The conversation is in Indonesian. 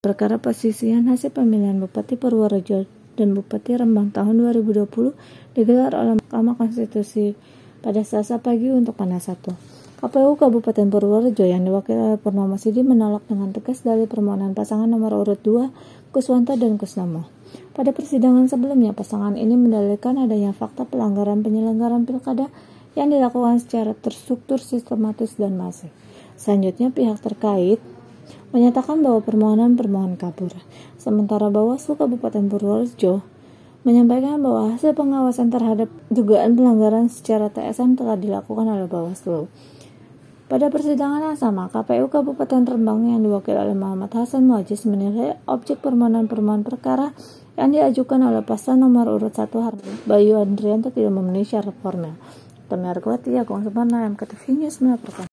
Perkara persisian hasil pemilihan Bupati Purworejo dan Bupati Rembang tahun 2020 digelar oleh Mahkamah Konstitusi pada Selasa pagi untuk panas satu. KPU Kabupaten Purworejo yang diwakili oleh Purnomo Sidi menolak dengan tegas dari permohonan pasangan nomor urut 2 Kuswanto dan Kusnomo. Pada persidangan sebelumnya, pasangan ini mendalilkan adanya fakta pelanggaran penyelenggaraan pilkada yang dilakukan secara terstruktur, sistematis, dan masif. Selanjutnya, pihak terkait menyatakan bahwa permohonan permohonan kabur. Sementara Bawaslu Kabupaten Purworejo menyampaikan bahwa hasil pengawasan terhadap dugaan pelanggaran secara TSM telah dilakukan oleh Bawaslu. Pada persidangan yang sama, KPU Kabupaten Rembang yang diwakili oleh Muhammad Hasan Muajiz menilai objek permohonan-permohonan perkara yang diajukan oleh pasal nomor urut 1 Bayu Andrianto tidak memenuhi syarat formal. Pemirsa Kuat Agung Suparna, MKTV News melaporkan.